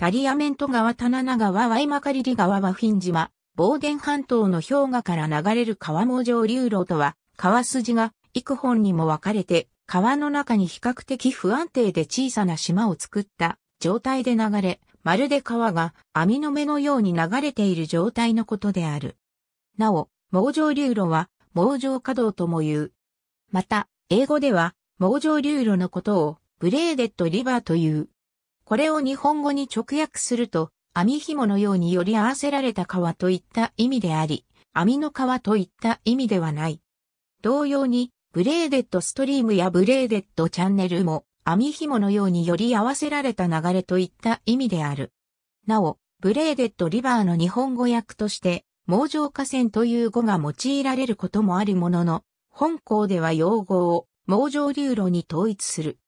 タリアメント川、棚名川、ワイマカリリ川ワフィン島、ボーデン半島の氷河から流れる川も上流路とは、川筋が幾本にも分かれて、川の中に比較的不安定で小さな島を作った状態で流れ、まるで川が網の目のように流れている状態のことである。なお、網上流路は網上稼働とも言う。また、英語では、網上流路のことを、ブレーデッドリバーという。これを日本語に直訳すると、網紐のようにより合わせられた革といった意味であり、網の革といった意味ではない。同様に、ブレーデッドストリームやブレーデッドチャンネルも、網紐のようにより合わせられた流れといった意味である。なお、ブレーデッドリバーの日本語訳として、網状河川という語が用いられることもあるものの、本校では用語を網状流路に統一する。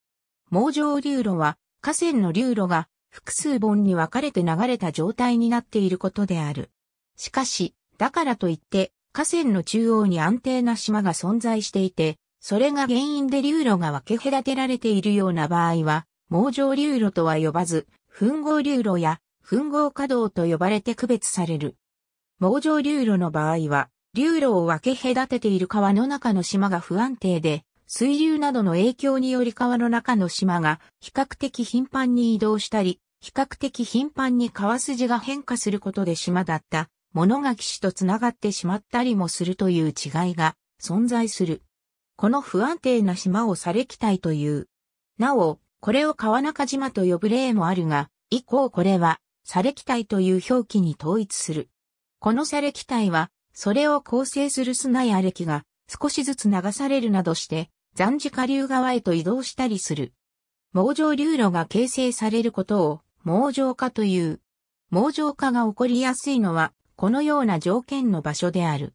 網状流路は河川の流路が複数本に分かれて流れた状態になっていることである。しかし、だからといって、河川の中央に安定な島が存在していて、それが原因で流路が分け隔てられているような場合は、網状流路とは呼ばず、吻合流路や吻合稼働と呼ばれて区別される。網状流路の場合は、流路を分け隔てている川の中の島が不安定で、水流などの影響により川の中の島が比較的頻繁に移動したり、比較的頻繁に川筋が変化することで島だったものが岸と繋がってしまったりもするという違いが存在する。この不安定な島をされきたいという。なお、これを川中島と呼ぶ例もあるが、以降これは、されきたいという表記に統一する。このされきたいは、それを構成する砂や歴が少しずつ流されるなどして残ン下流側へと移動したりする。網状流路が形成されることを網状化という。網状化が起こりやすいのは、このような条件の場所である。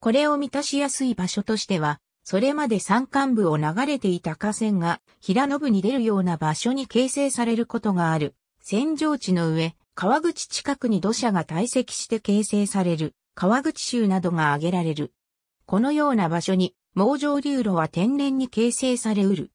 これを満たしやすい場所としては、それまで山間部を流れていた河川が平野部に出るような場所に形成されることがある。扇状地の上、川口近くに土砂が堆積して形成される、川口州などが挙げられる。このような場所に網状流路は天然に形成されうる。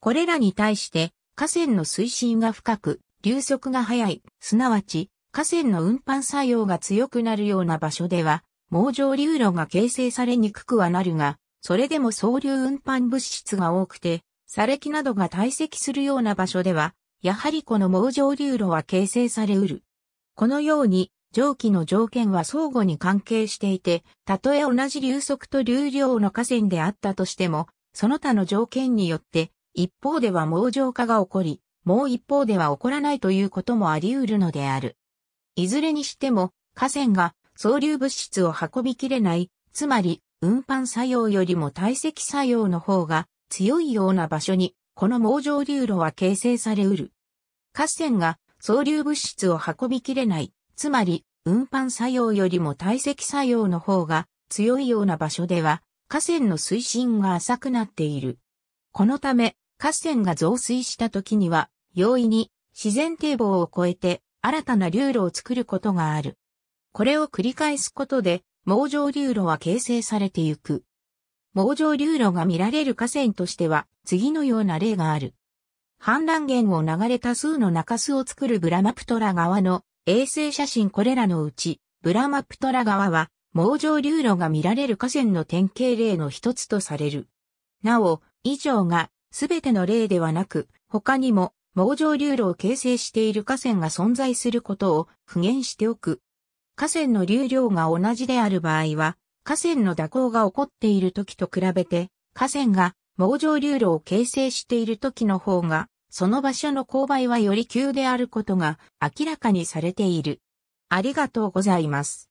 これらに対して河川の水深が深く、流速が速い、すなわち河川の運搬作用が強くなるような場所では、網状流路が形成されにくくはなるが、それでも総流運搬物質が多くて、砂礫などが堆積するような場所では、やはりこの網状流路は形成されうる。このように、蒸気の条件は相互に関係していて、たとえ同じ流速と流量の河川であったとしても、その他の条件によって、一方では網状化が起こり、もう一方では起こらないということもあり得るのである。いずれにしても、河川が総流物質を運びきれない、つまり運搬作用よりも堆積作用の方が強いような場所に、この網状流路は形成されうる。河川が総流物質を運びきれない、つまり、運搬作用よりも堆積作用の方が強いような場所では、河川の水深が浅くなっている。このため、河川が増水した時には、容易に自然堤防を越えて新たな流路を作ることがある。これを繰り返すことで、網状流路は形成されてゆく。網状流路が見られる河川としては、次のような例がある。氾濫源を流れた数の中州を作るブラマプトラ川の衛星写真これらのうち、ブラマプトラ川は、網状流路が見られる河川の典型例の一つとされる。なお、以上が全ての例ではなく、他にも網状流路を形成している河川が存在することを復元しておく。河川の流量が同じである場合は、河川の蛇行が起こっている時と比べて、河川が網状流路を形成している時の方がその場所の勾配はより急であることが明らかにされている。ありがとうございます。